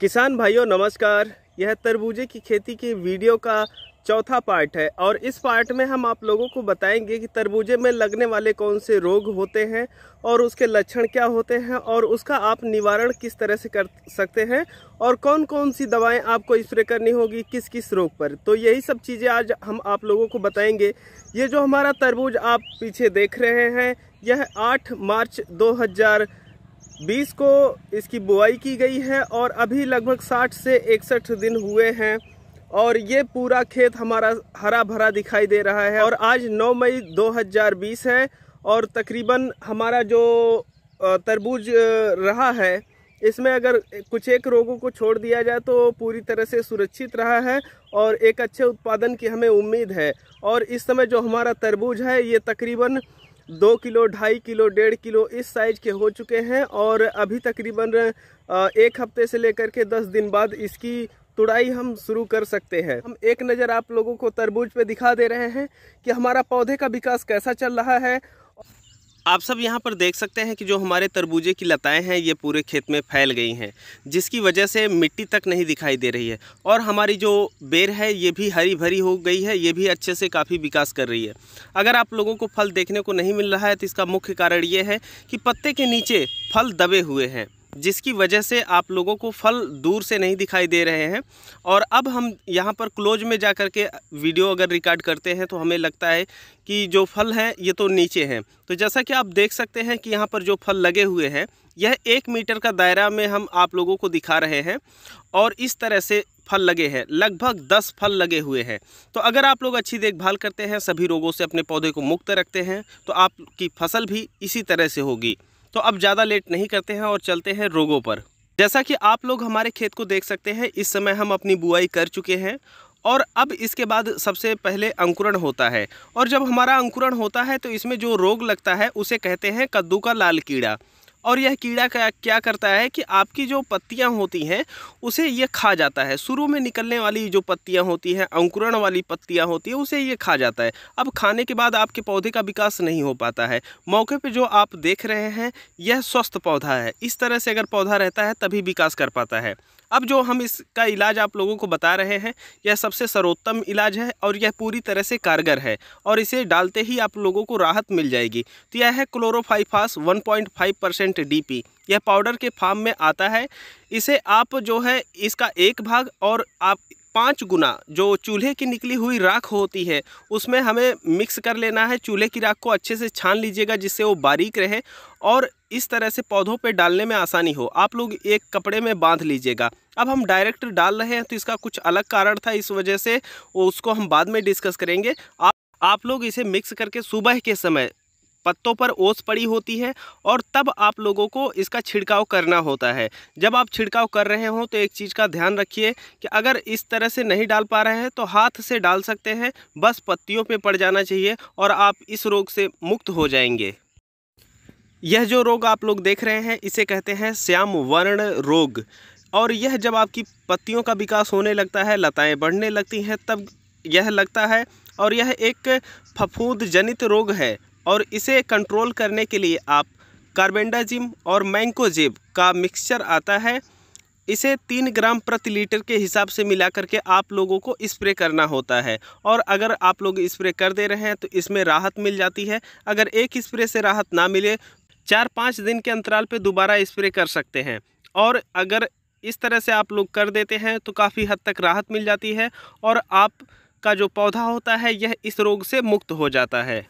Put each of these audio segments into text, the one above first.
किसान भाइयों नमस्कार यह तरबूजे की खेती की वीडियो का चौथा पार्ट है और इस पार्ट में हम आप लोगों को बताएंगे कि तरबूजे में लगने वाले कौन से रोग होते हैं और उसके लक्षण क्या होते हैं और उसका आप निवारण किस तरह से कर सकते हैं और कौन कौन सी दवाएं आपको स्प्रे करनी होगी किस किस रोग पर तो यही सब चीज़ें आज हम आप लोगों को बताएंगे ये जो हमारा तरबूज आप पीछे देख रहे हैं यह आठ मार्च दो बीस को इसकी बुआई की गई है और अभी लगभग साठ से इकसठ दिन हुए हैं और ये पूरा खेत हमारा हरा भरा दिखाई दे रहा है और आज 9 मई 2020 है और तकरीबन हमारा जो तरबूज रहा है इसमें अगर कुछ एक रोगों को छोड़ दिया जाए तो पूरी तरह से सुरक्षित रहा है और एक अच्छे उत्पादन की हमें उम्मीद है और इस समय जो हमारा तरबूज है ये तकरीबन दो किलो ढाई किलो डेढ़ किलो इस साइज के हो चुके हैं और अभी तकरीबन एक हफ्ते से लेकर के दस दिन बाद इसकी तुड़ाई हम शुरू कर सकते हैं हम एक नज़र आप लोगों को तरबूज पे दिखा दे रहे हैं कि हमारा पौधे का विकास कैसा चल रहा है आप सब यहाँ पर देख सकते हैं कि जो हमारे तरबूजे की लताएं हैं ये पूरे खेत में फैल गई हैं जिसकी वजह से मिट्टी तक नहीं दिखाई दे रही है और हमारी जो बेर है ये भी हरी भरी हो गई है ये भी अच्छे से काफ़ी विकास कर रही है अगर आप लोगों को फल देखने को नहीं मिल रहा है तो इसका मुख्य कारण ये है कि पत्ते के नीचे फल दबे हुए हैं जिसकी वजह से आप लोगों को फल दूर से नहीं दिखाई दे रहे हैं और अब हम यहाँ पर क्लोज में जा कर के वीडियो अगर रिकॉर्ड करते हैं तो हमें लगता है कि जो फल हैं ये तो नीचे हैं तो जैसा कि आप देख सकते हैं कि यहाँ पर जो फल लगे हुए हैं यह एक मीटर का दायरा में हम आप लोगों को दिखा रहे हैं और इस तरह से फल लगे हैं लगभग दस फल लगे हुए हैं तो अगर आप लोग अच्छी देखभाल करते हैं सभी रोगों से अपने पौधे को मुक्त रखते हैं तो आपकी फसल भी इसी तरह से होगी तो अब ज़्यादा लेट नहीं करते हैं और चलते हैं रोगों पर जैसा कि आप लोग हमारे खेत को देख सकते हैं इस समय हम अपनी बुआई कर चुके हैं और अब इसके बाद सबसे पहले अंकुरण होता है और जब हमारा अंकुरण होता है तो इसमें जो रोग लगता है उसे कहते हैं कद्दू का लाल कीड़ा और यह कीड़ा क्या क्या करता है कि आपकी जो पत्तियां होती हैं उसे ये खा जाता है शुरू में निकलने वाली जो पत्तियां होती हैं अंकुरण वाली पत्तियां होती हैं उसे ये खा जाता है अब खाने के बाद आपके पौधे का विकास नहीं हो पाता है मौके पर जो आप देख रहे हैं यह स्वस्थ पौधा है इस तरह से अगर पौधा रहता है तभी विकास कर पाता है अब जो हम इसका इलाज आप लोगों को बता रहे हैं यह सबसे सर्वोत्तम इलाज है और यह पूरी तरह से कारगर है और इसे डालते ही आप लोगों को राहत मिल जाएगी तो यह है क्लोरोफाइफास 1.5 परसेंट डी यह पाउडर के फार्म में आता है इसे आप जो है इसका एक भाग और आप पाँच गुना जो चूल्हे की निकली हुई राख होती है उसमें हमें मिक्स कर लेना है चूल्हे की राख को अच्छे से छान लीजिएगा जिससे वो बारीक रहे और इस तरह से पौधों पे डालने में आसानी हो आप लोग एक कपड़े में बांध लीजिएगा अब हम डायरेक्ट डाल रहे हैं तो इसका कुछ अलग कारण था इस वजह से उसको हम बाद में डिस्कस करेंगे आप आप लोग इसे मिक्स करके सुबह के समय पत्तों पर ओस पड़ी होती है और तब आप लोगों को इसका छिड़काव करना होता है जब आप छिड़काव कर रहे हो तो एक चीज़ का ध्यान रखिए कि अगर इस तरह से नहीं डाल पा रहे हैं तो हाथ से डाल सकते हैं बस पत्तियों पर पड़ जाना चाहिए और आप इस रोग से मुक्त हो जाएंगे यह जो रोग आप लोग देख रहे हैं इसे कहते हैं श्याम वर्ण रोग और यह जब आपकी पत्तियों का विकास होने लगता है लताएं बढ़ने लगती हैं तब यह लगता है और यह एक फफूंद जनित रोग है और इसे कंट्रोल करने के लिए आप कार्बेंडाजिम और मैंकोजेब का मिक्सचर आता है इसे तीन ग्राम प्रति लीटर के हिसाब से मिला करके आप लोगों को स्प्रे करना होता है और अगर आप लोग स्प्रे कर दे रहे हैं तो इसमें राहत मिल जाती है अगर एक स्प्रे से राहत ना मिले चार पाँच दिन के अंतराल पे दोबारा स्प्रे कर सकते हैं और अगर इस तरह से आप लोग कर देते हैं तो काफ़ी हद तक राहत मिल जाती है और आप का जो पौधा होता है यह इस रोग से मुक्त हो जाता है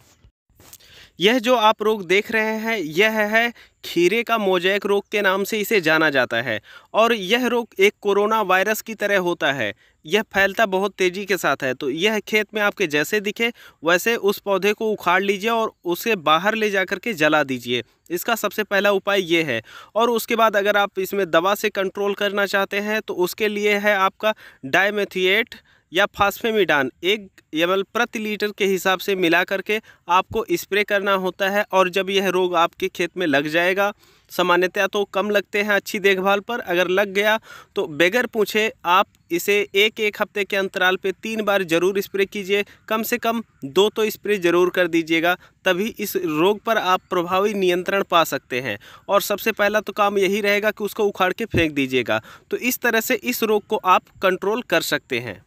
यह जो आप रोग देख रहे हैं यह है खीरे का मोजैक रोग के नाम से इसे जाना जाता है और यह रोग एक कोरोना वायरस की तरह होता है यह फैलता बहुत तेज़ी के साथ है तो यह खेत में आपके जैसे दिखे वैसे उस पौधे को उखाड़ लीजिए और उसे बाहर ले जा करके जला दीजिए इसका सबसे पहला उपाय ये है और उसके बाद अगर आप इसमें दवा से कंट्रोल करना चाहते हैं तो उसके लिए है आपका डायमेथिएट या फास्फेमिडान एक एम प्रति लीटर के हिसाब से मिला करके आपको स्प्रे करना होता है और जब यह रोग आपके खेत में लग जाएगा सामान्यतया तो कम लगते हैं अच्छी देखभाल पर अगर लग गया तो बगैर पूछे आप इसे एक एक हफ्ते के अंतराल पे तीन बार ज़रूर स्प्रे कीजिए कम से कम दो तो स्प्रे ज़रूर कर दीजिएगा तभी इस रोग पर आप प्रभावी नियंत्रण पा सकते हैं और सबसे पहला तो काम यही रहेगा कि उसको उखाड़ के फेंक दीजिएगा तो इस तरह से इस रोग को आप कंट्रोल कर सकते हैं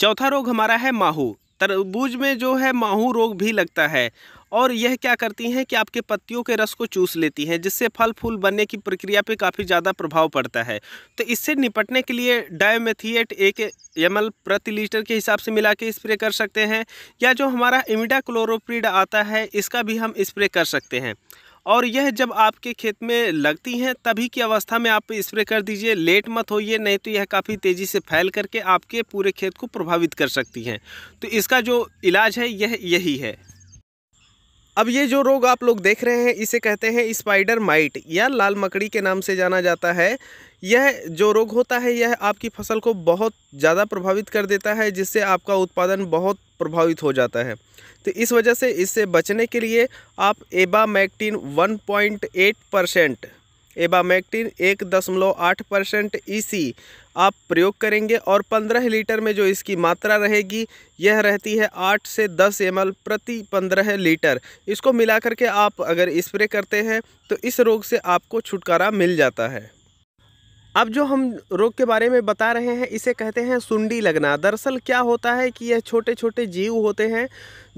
चौथा रोग हमारा है माहू तरबूज में जो है माहू रोग भी लगता है और यह क्या करती हैं कि आपके पत्तियों के रस को चूस लेती हैं जिससे फल फूल बनने की प्रक्रिया पे काफ़ी ज़्यादा प्रभाव पड़ता है तो इससे निपटने के लिए डायमेथिएट एक एम प्रति लीटर के हिसाब से मिला के स्प्रे कर सकते हैं या जो हमारा इमिडा क्लोरोप्रीड आता है इसका भी हम स्प्रे कर सकते हैं और यह जब आपके खेत में लगती हैं तभी की अवस्था में आप स्प्रे कर दीजिए लेट मत होइए नहीं तो यह काफ़ी तेज़ी से फैल करके आपके पूरे खेत को प्रभावित कर सकती हैं तो इसका जो इलाज है यह यही है अब ये जो रोग आप लोग देख रहे हैं इसे कहते हैं स्पाइडर माइट या लाल मकड़ी के नाम से जाना जाता है यह जो रोग होता है यह आपकी फसल को बहुत ज़्यादा प्रभावित कर देता है जिससे आपका उत्पादन बहुत प्रभावित हो जाता है तो इस वजह से इससे बचने के लिए आप एबा मैक्टीन एट परसेंट एबामेक्टिन एक दशमलव आठ परसेंट ई e आप प्रयोग करेंगे और पंद्रह लीटर में जो इसकी मात्रा रहेगी यह रहती है आठ से दस एम प्रति पंद्रह लीटर इसको मिलाकर के आप अगर स्प्रे करते हैं तो इस रोग से आपको छुटकारा मिल जाता है अब जो हम रोग के बारे में बता रहे हैं इसे कहते हैं सुंडी लगना दरअसल क्या होता है कि यह छोटे छोटे जीव होते हैं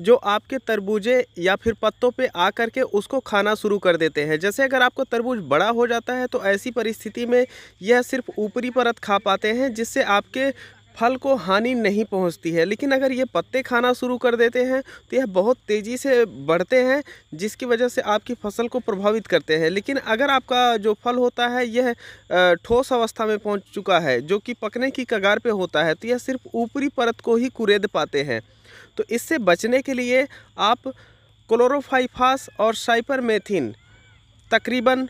जो आपके तरबूजे या फिर पत्तों पे आ कर के उसको खाना शुरू कर देते हैं जैसे अगर आपका तरबूज बड़ा हो जाता है तो ऐसी परिस्थिति में यह सिर्फ ऊपरी परत खा पाते हैं जिससे आपके फल को हानि नहीं पहुंचती है लेकिन अगर ये पत्ते खाना शुरू कर देते हैं तो यह बहुत तेज़ी से बढ़ते हैं जिसकी वजह से आपकी फसल को प्रभावित करते हैं लेकिन अगर आपका जो फल होता है यह ठोस अवस्था में पहुंच चुका है जो कि पकने की कगार पे होता है तो यह सिर्फ ऊपरी परत को ही कुरेद पाते हैं तो इससे बचने के लिए आप क्लोरोफाइफास और साइपरमेथिन तकरीबन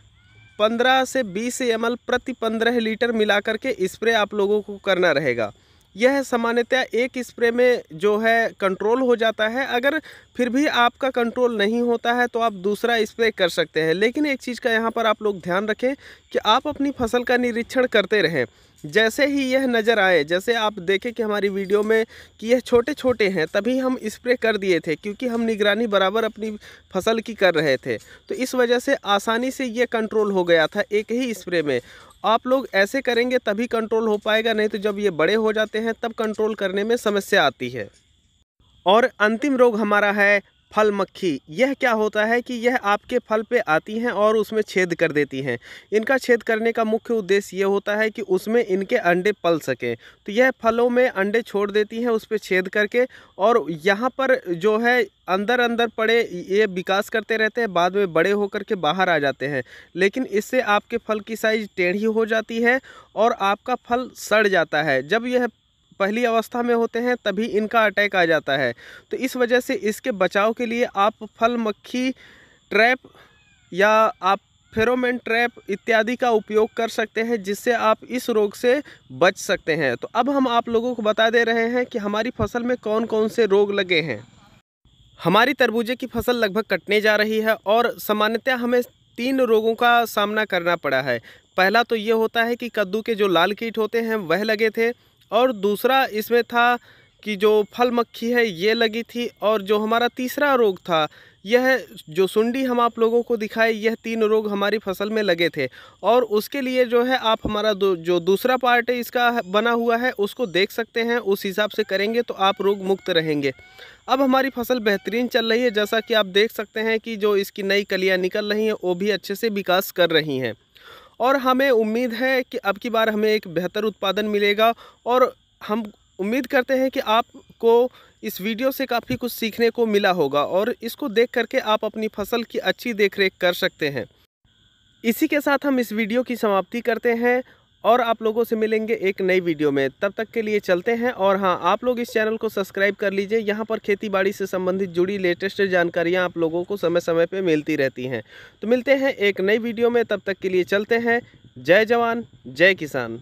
15 से 20 एम प्रति 15 लीटर मिला करके स्प्रे आप लोगों को करना रहेगा यह सामान्यतः एक स्प्रे में जो है कंट्रोल हो जाता है अगर फिर भी आपका कंट्रोल नहीं होता है तो आप दूसरा स्प्रे कर सकते हैं लेकिन एक चीज़ का यहाँ पर आप लोग ध्यान रखें कि आप अपनी फसल का निरीक्षण करते रहें जैसे ही यह नज़र आए जैसे आप देखें कि हमारी वीडियो में कि यह छोटे छोटे हैं तभी हम स्प्रे कर दिए थे क्योंकि हम निगरानी बराबर अपनी फसल की कर रहे थे तो इस वजह से आसानी से ये कंट्रोल हो गया था एक ही स्प्रे में आप लोग ऐसे करेंगे तभी कंट्रोल हो पाएगा नहीं तो जब ये बड़े हो जाते हैं तब कंट्रोल करने में समस्या आती है और अंतिम रोग हमारा है फल मक्खी यह क्या होता है कि यह आपके फल पे आती हैं और उसमें छेद कर देती हैं इनका छेद करने का मुख्य उद्देश्य यह होता है कि उसमें इनके अंडे पल सकें तो यह फलों में अंडे छोड़ देती हैं उस पर छेद करके और यहाँ पर जो है अंदर अंदर पड़े ये विकास करते रहते हैं बाद में बड़े होकर के बाहर आ जाते हैं लेकिन इससे आपके फल की साइज़ टेढ़ी हो जाती है और आपका फल सड़ जाता है जब यह पहली अवस्था में होते हैं तभी इनका अटैक आ जाता है तो इस वजह से इसके बचाव के लिए आप फल मक्खी ट्रैप या आप फेरोमेन ट्रैप इत्यादि का उपयोग कर सकते हैं जिससे आप इस रोग से बच सकते हैं तो अब हम आप लोगों को बता दे रहे हैं कि हमारी फसल में कौन कौन से रोग लगे हैं हमारी तरबूजे की फसल लगभग कटने जा रही है और सामान्यतः हमें तीन रोगों का सामना करना पड़ा है पहला तो ये होता है कि कद्दू के जो लाल कीट होते हैं वह लगे थे और दूसरा इसमें था कि जो फल मक्खी है ये लगी थी और जो हमारा तीसरा रोग था यह जो सुंडी हम आप लोगों को दिखाए यह तीन रोग हमारी फसल में लगे थे और उसके लिए जो है आप हमारा जो दूसरा पार्ट है इसका बना हुआ है उसको देख सकते हैं उस हिसाब से करेंगे तो आप रोग मुक्त रहेंगे अब हमारी फसल बेहतरीन चल रही है जैसा कि आप देख सकते हैं कि जो इसकी नई कलियाँ निकल रही हैं वो भी अच्छे से विकास कर रही हैं और हमें उम्मीद है कि अब की बार हमें एक बेहतर उत्पादन मिलेगा और हम उम्मीद करते हैं कि आपको इस वीडियो से काफ़ी कुछ सीखने को मिला होगा और इसको देख करके आप अपनी फसल की अच्छी देखरेख कर सकते हैं इसी के साथ हम इस वीडियो की समाप्ति करते हैं और आप लोगों से मिलेंगे एक नई वीडियो में तब तक के लिए चलते हैं और हाँ आप लोग इस चैनल को सब्सक्राइब कर लीजिए यहाँ पर खेती बाड़ी से संबंधित जुड़ी लेटेस्ट जानकारियाँ आप लोगों को समय समय पर मिलती रहती हैं तो मिलते हैं एक नई वीडियो में तब तक के लिए चलते हैं जय जवान जय किसान